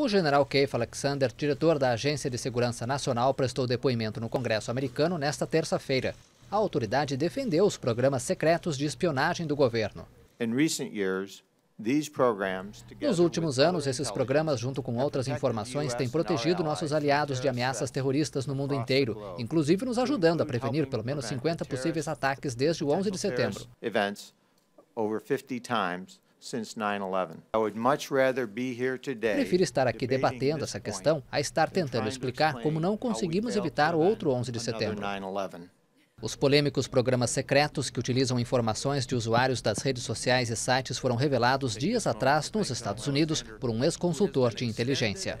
O general Keith Alexander, diretor da Agência de Segurança Nacional, prestou depoimento no Congresso americano nesta terça-feira. A autoridade defendeu os programas secretos de espionagem do governo. Nos últimos anos, esses programas, junto com outras informações, têm protegido nossos aliados de ameaças terroristas no mundo inteiro, inclusive nos ajudando a prevenir pelo menos 50 possíveis ataques desde o 11 de setembro. Prefiro estar aqui debatendo essa questão a estar tentando explicar como não conseguimos evitar outro 11 de setembro. Os polêmicos programas secretos que utilizam informações de usuários das redes sociais e sites foram revelados dias atrás nos Estados Unidos por um ex-consultor de inteligência.